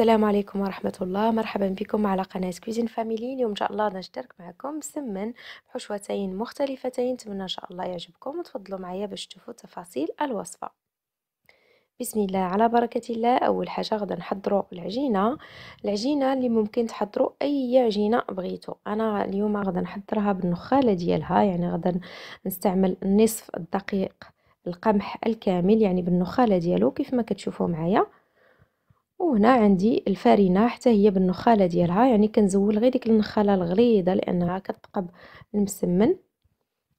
السلام عليكم ورحمة الله مرحبا بكم على قناة كوزين فاميلي اليوم إن شاء الله نشترك معكم سمن حشوتين مختلفتين نتمنى إن شاء الله يعجبكم وتفضلوا معايا باش تشوفوا تفاصيل الوصفة بسم الله على بركة الله أول حاجة غدا نحضروا العجينة العجينة اللي ممكن تحضروا أي عجينة بغيتو أنا اليوم غدا نحضرها بالنخالة ديالها يعني غدا نستعمل نصف الدقيق القمح الكامل يعني بالنخالة ديالو كيف ما كتشوفوا معايا وهنا عندي الفارينة حتى هي بالنخالة ديالها يعني كنزول غير ديك النخالة الغليظة لأنها كتقب المسمن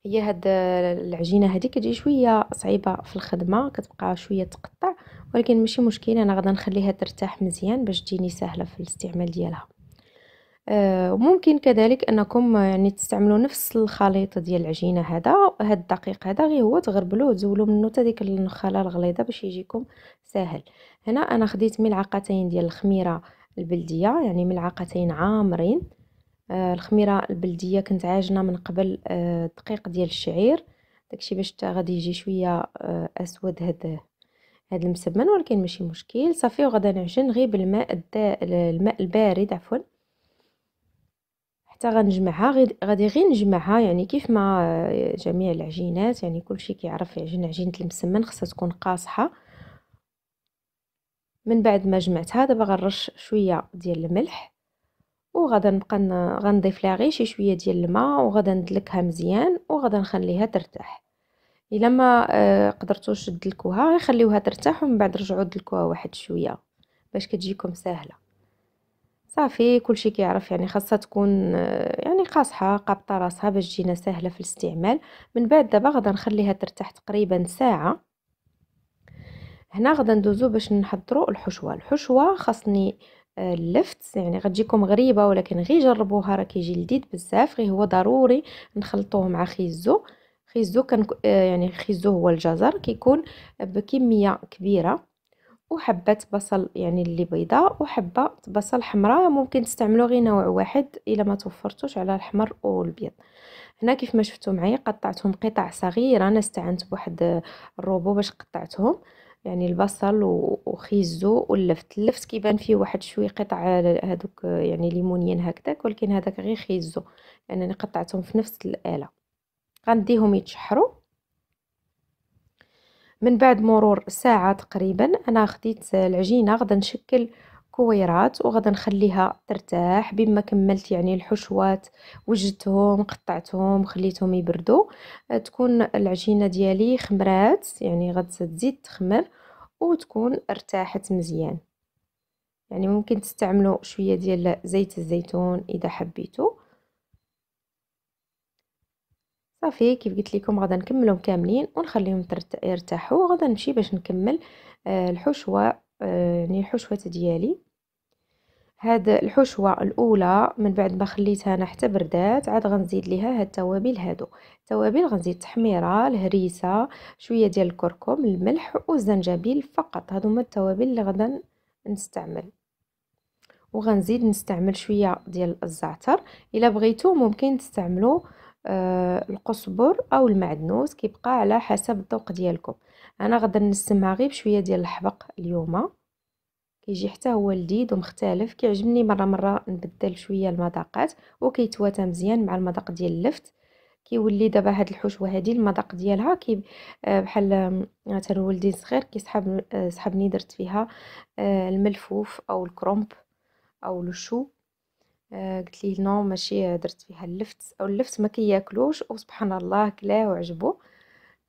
هي هاد العجينة هادي كتجي شوية صعيبة في الخدمة كتبقى شوية تقطع ولكن ماشي مشكل أنا غادا نخليها ترتاح مزيان باش تجيني سهلة في الاستعمال ديالها آه، وممكن كذلك انكم يعني تستعملوا نفس الخليط ديال العجينه هذا هاد الدقيق هذا غير هو تغربلوه تزولوا منه حتى ديك النخاله الغليظه باش يجيكم ساهل هنا انا خديت ملعقتين ديال الخميره البلديه يعني ملعقتين عامرين آه الخميره البلديه كنت عاجنه من قبل آه الدقيق ديال الشعير داكشي باش غادي يجي شويه آه اسود هذا هذا المسمن ولكن ماشي مشكل صافي وغادي نعجن غير بالماء الماء البارد عفوا حتى غنجمعها غادي غير نجمعها يعني كيف ما آه، جميع العجينات يعني كلشي كيعرف يعجن عجينه المسمن خصها تكون قاصحه من بعد ما جمعتها دابا غنرش شويه ديال الملح وغادا نبقى غنضيف لها غير شي شويه ديال الماء وغادا ندلكها مزيان وغادا نخليها ترتاح الا ما آه، قدرتوش تدلكوها غير خليوها ترتاح ومن بعد رجعوا دلكوها واحد شويه باش كتجيكم ساهله صافي كلشي كيعرف يعني خاصها تكون يعني قاصحه قابطه راسها باش تجينا سهله في الاستعمال من بعد دابا غادا نخليها ترتاح تقريبا ساعه هنا غادا ندوزو باش نحضروا الحشوه الحشوه خاصني آه، اللفت يعني غتجيكم غريبه ولكن غير جربوها راه كيجي لذيذ بزاف غير هو ضروري نخلطوه مع خيزو خيزو كان آه، يعني خيزو هو الجزر كيكون بكميه كبيره وحبه بصل يعني اللي بيضاء وحبه بصل حمراء ممكن تستعملوا غير نوع واحد الا ما توفرتوش على الحمر والبيض هنا كيف ما شفتوا معايا قطعتهم قطع صغيره انا استعنت بواحد الروبو باش قطعتهم يعني البصل وخيزو واللفت اللفت كيبان فيه واحد شوي قطع هذوك يعني ليمونيين هكذاك ولكن هذاك غير خيزو لانني يعني قطعتهم في نفس الاله غنديهم يتشحروا من بعد مرور ساعة تقريبا أنا خديت العجينة غدا نشكل كويرات وغدا نخليها ترتاح بما كملت يعني الحشوات وجدتهم قطعتهم خليتهم يبردوا تكون العجينة ديالي خمرات يعني غدا تزيد تخمر وتكون ارتاحت مزيان يعني ممكن تستعملوا شوية ديال زيت الزيتون إذا حبيتوا صافي كيف قلت لكم غادا نكملهم كاملين ونخليهم يرتاحوا غادا نمشي باش نكمل آه، الحشوه آه، يعني الحشوه ديالي هاد الحشوه الاولى من بعد ما خليتها انا حتى بردات عاد غنزيد ليها هاد التوابل هادو التوابل غنزيد تحميره الهريسه شويه ديال الكركم الملح والزنجبيل فقط هادو هما التوابل اللي غادا نستعمل وغنزيد نستعمل شويه ديال الزعتر الا بغيتو ممكن تستعملوا آه، القزبر او المعدنوس كيبقى على حسب الذوق ديالكم انا غدا نسمها غير بشويه ديال الحبق اليوم كيجي حتى هو لذيذ ومختلف كيعجبني مره مره نبدل شويه المذاقات وكيتواتى مزيان مع المذاق ديال اللفت كيولي دابا هاد الحشوه هادي المذاق ديالها كي آه، بحال آه، مثلا ولدي صغير كيسحب سحبني درت فيها الملفوف او الكرومب او الشو قلت لي نو ماشي درت فيها اللفت او اللفت ما كياكلوش وسبحان الله كلاه وعجبو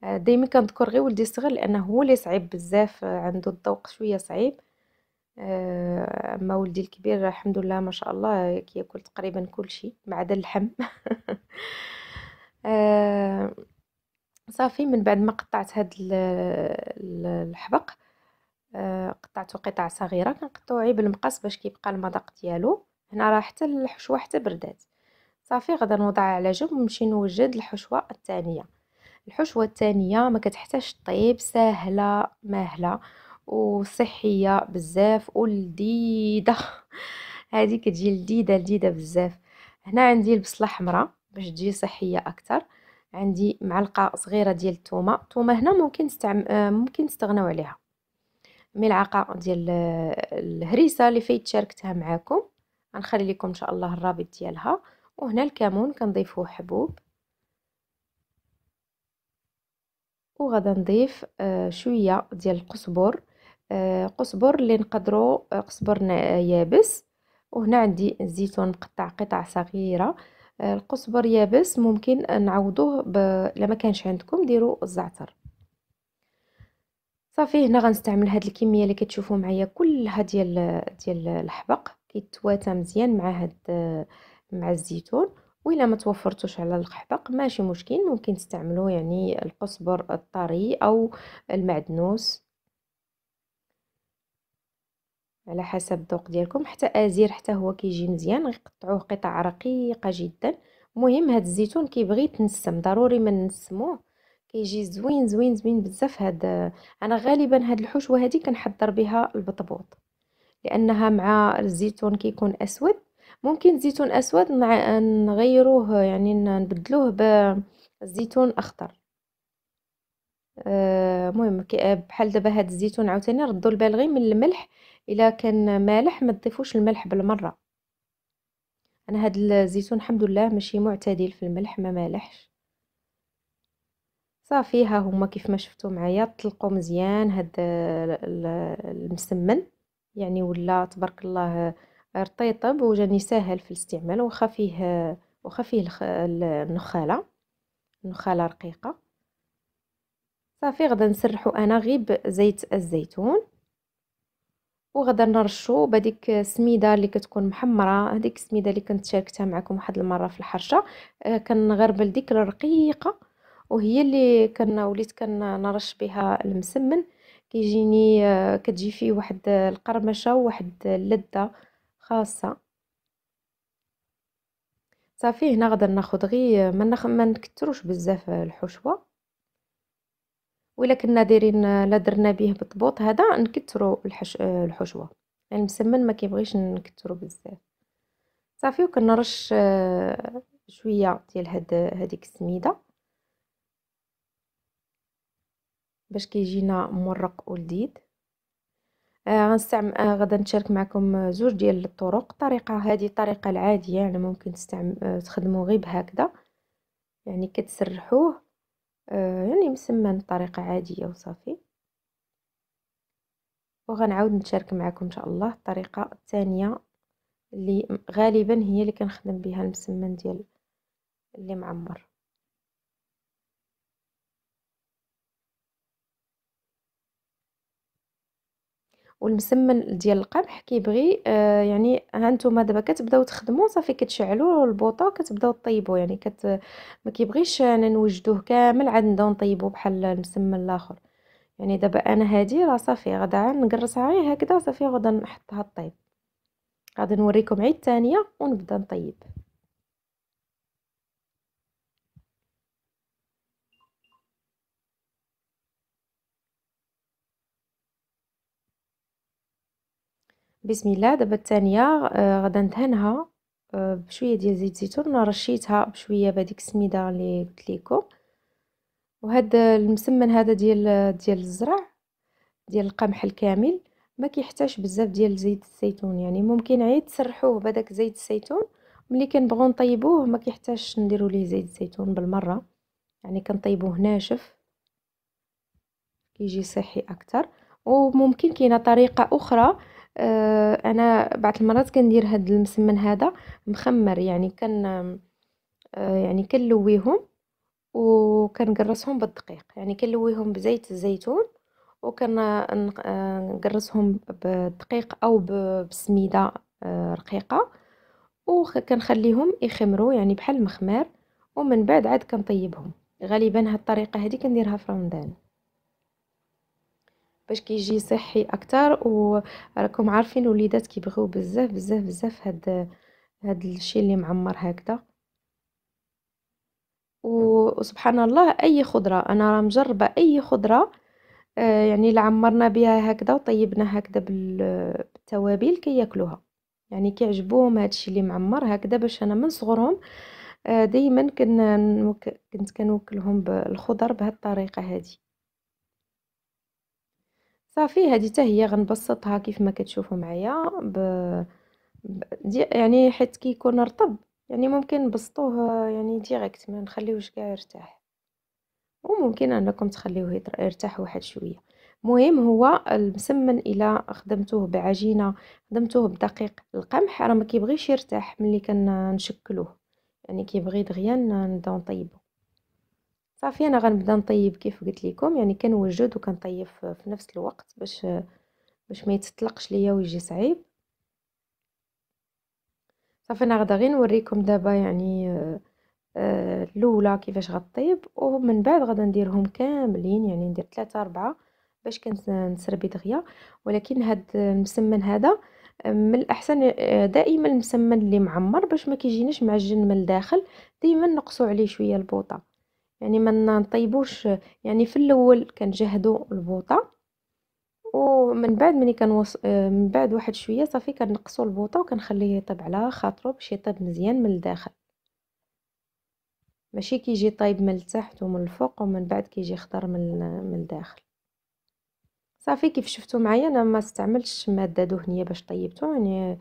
آه، دائما كنذكر غير ولدي الصغير لانه هو اللي صعيب بزاف آه، عنده الذوق شويه صعيب آه، اما ولدي الكبير الحمد لله ما شاء الله كياكل تقريبا كل شيء ما عدا اللحم صافي من بعد ما قطعت هاد الحبق قطعته قطع صغيره كنقطعو عيب المقص باش كيبقى المذاق ديالو هنا راه حتى الحشوه حتى بردات صافي غدا نوضعها على جنب ونمشي نوجد الحشوه الثانيه الحشوه الثانيه ما كتحتاجش طيب سهله ماهله وصحيه بزاف ولذيذه هذه كتجي لذيذه لذيذه بزاف هنا عندي البصله حمراء باش تجي صحيه اكثر عندي معلقه صغيره ديال الثومه الثومه هنا ممكن استعم... ممكن نستغناو عليها ملعقه ديال الهريسه اللي فايت شاركتها معاكم غنخلي لكم ان شاء الله الرابط ديالها وهنا الكمون كنضيفه حبوب وغادي نضيف آه، شويه ديال القزبر آه، قزبر اللي نقدروا آه، قزبر يابس وهنا عندي الزيتون مقطع قطع صغيره القزبر يابس ممكن نعوضوه ب... لما كانش عندكم ديروا الزعتر صافي هنا غنستعمل هاد الكميه اللي كتشوفوا معايا كلها ديال ديال الحبق كيتواتى مزيان مع هاد مع الزيتون وإلا ما توفرتوش على القحبق ماشي مشكل ممكن تستعملوا يعني القزبر الطري او المعدنوس على حسب الذوق ديالكم حتى ازير حتى هو كيجي مزيان غيقطعوه قطع رقيقه جدا المهم هاد الزيتون كيبغي يتنسم ضروري ما نسموه كيجي زوين زوين زوين بزاف هاد انا غالبا هاد الحشوه هادي كنحضر بها البطبوط لانها مع الزيتون كيكون اسود ممكن زيتون اسود نغيروه يعني نبدلوه بزيتون اخضر المهم أه بحال دابا هاد الزيتون عاوتاني ردوا البال غير من الملح الا كان مالح ما تضيفوش الملح بالمره انا هاد الزيتون الحمد لله ماشي معتدل في الملح ما مالحش صافي ها هما كيف ما شفتوا معايا طلقوا مزيان هاد المسمن يعني ولا تبارك الله رطيطب آه، وجاني ساهل في الاستعمال واخا فيه واخا فيه النخاله النخاله رقيقه صافي غدا نسرحو انا غير بزيت الزيتون وغدا نرشو بهذيك السميده اللي كتكون محمره هذيك السميده اللي كنت شاركتها معكم واحد المره في الحرشه آه، كنغربل ديك الرقيقه وهي اللي كنا وليت كنرش بها المسمن كيجيني آه، كتجي فيه واحد آه، القرمشه وواحد آه، اللذه خاصه صافي هنا غدا ناخذ غير ما نخ... ما نكثروش بزاف الحشوه ولا كنا دايرين لا درنا به بطبوط هذا نكثروا الحش... الحشوه يعني المسمن ما كيبغيش نكثروا بزاف صافي وكنرش شويه ديال هاد هذيك السميده باش كيجينا مرق ولذيذ آه، غنستعمل آه غدا نشارك معكم زوج ديال الطرق الطريقه هذه الطريقه العاديه يعني ممكن تستعمل آه، تخدموا غير بهكذا يعني كتسرحوه آه يعني مسمن طريقه عاديه وصافي وغنعاود نشارك معكم ان شاء الله الطريقه الثانيه اللي غالبا هي اللي كنخدم بها المسمن ديال اللي معمر والمسمن ديال القمح كيبغي آه يعني هانتوما دابا كتبداو تخدموا صافي كتشعلوا البوطه كتبداو طيبوا يعني كت ما كيبغيش انا نوجدوه كامل عاد نبداو نطيبوا بحال المسمن الاخر يعني دابا انا هذه راه صافي غدا نقرصها غير هكذا صافي غدا نحطها طيب غادي نوريكم عيد ثانيه ونبدا نطيب بسم الله دابا الثانيه آه، غادا ندهنها آه، بشويه ديال زيت الزيتون رشيتها بشويه بهذيك السميده اللي قلت لكم وهاد المسمن هذا ديال ديال الزرع ديال القمح الكامل ما كيحتاج بزاف ديال زيت الزيتون يعني ممكن عيد تسرحوه بداك زيت الزيتون ملي كنبغيو نطيبوه ما كيحتاجش نديروا ليه زيت الزيتون بالمره يعني كنطيبوه ناشف كيجي صحي اكثر وممكن كاينه طريقه اخرى آه، انا بعض المرات كندير هاد المسمن هذا مخمر يعني كن أه يعني كنلويهم وكنقرصهم بالدقيق يعني كنلويهم بزيت الزيتون وكنقرصهم آه، بالدقيق او بالسميده آه، رقيقه وكنخليهم يخمروا يعني بحال المخمار ومن بعد عاد كنطيبهم غالبا هاد الطريقه هذه كنديرها في رمضان باش كيجي صحي اكثر وراكم عارفين الوليدات كيبغيو بزاف بزاف بزاف هاد هاد الشيء اللي معمر هكذا وسبحان الله اي خضره انا راه مجربه اي خضره آه يعني اللي عمرنا بها هكذا وطيبنا هكذا بالتوابل كياكلوها يعني كيعجبوهم الشيء اللي معمر هكذا باش انا من صغرهم آه دائما كنت كنوكلهم بالخضر بهاد الطريقه هذه صافي هذه حتى هي غنبسطها كيف ما كتشوفوا معايا ب... ب... يعني حيت كيكون رطب يعني ممكن نبسطوه يعني ديريكت ما نخليوش كاع يرتاح وممكن انكم تخليوه يرتاح واحد شويه مهم هو المسمن الا خدمتوه بعجينه خدمتوه بدقيق القمح راه ما كيبغيش يرتاح ملي كنشكلوه يعني كيبغي دغيا نبداو نطيبو صافي انا غنبدا نطيب كيف قلت لكم يعني كنوجد وكنطيب في نفس الوقت باش باش ما يتطلقش ليا ويجي صعيب صافي انا غدا غير نوريكم دابا يعني آه آه كيفاش غطيب ومن بعد غدا نديرهم كاملين يعني ندير ثلاثة أربعة باش كنسربي دغيا ولكن هاد المسمن هذا آه، من الاحسن آه، دائما المسمن اللي معمر باش ما كيجيناش معجن من الداخل دائما نقصوا عليه شويه البوطه يعني ما نطيبوش يعني في الاول كنجهدوا البوطه ومن بعد ملي كنوص من بعد واحد شويه صافي كنقصوا البوطه وكنخليه يطيب على خاطرو باش يطيب مزيان من الداخل ماشي كيجي طايب من التحت ومن الفوق ومن بعد كيجي خضر من من الداخل صافي كيف شفتوا معايا انا ما استعملتش ماده دهنيه باش طيبته يعني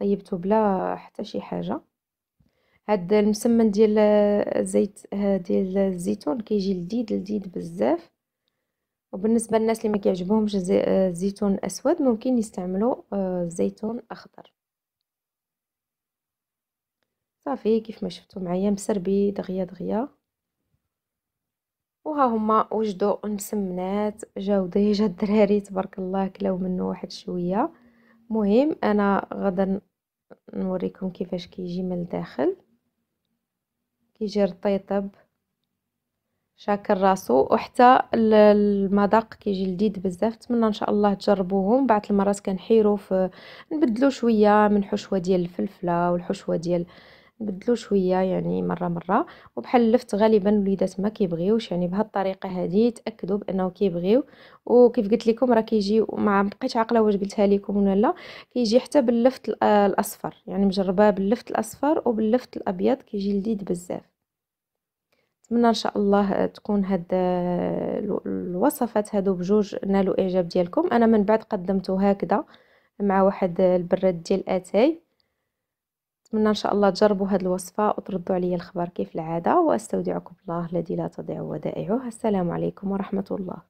طيبته بلا حتى شي حاجه هاد المسمن ديال الزيت ديال الزيتون كيجي لذيذ لذيذ بزاف وبالنسبه للناس اللي ما كيعجبهمش الزيتون الاسود ممكن يستعملوا الزيتون آه، اخضر صافي كيف ما شفتوا معايا مسربي دغيا دغيا وها هما وجدوا المسمنات جاو ديجا الدراري تبارك الله كلاو منه واحد شويه مهم انا غدا نوريكم كيفاش كيجي من الداخل كيجي رطيطب شاكر راسو وحتى المذاق كيجي لذيذ بزاف نتمنى ان شاء الله تجربوهم بعض المرات كنحيرو في نبدلو شويه من حشوه ديال الفلفله والحشوه ديال نبدلو شويه يعني مره مره وبحال اللفت غالبا الوليدات ما كيبغيوش يعني بهاد الطريقه هذه تاكدوا بانه كيبغيو وكيف قلت لكم راه كيجي ما بقيتش عاقله واش قلتها لكم ولا لا كيجي حتى باللفت آه، الاصفر يعني مجرباه باللفت الاصفر وباللفت الابيض كيجي لذيذ بزاف نتمنى ان شاء الله تكون هاد آه، الوصفات هادو بجوج نالوا اعجاب ديالكم انا من بعد قدمته هكذا مع واحد البراد ديال اتاي نتمنى ان شاء الله تجربوا هذه الوصفه وتردوا عليا الخبر كيف العاده واستودعكم الله الذي لا تضيع ودائعه السلام عليكم ورحمه الله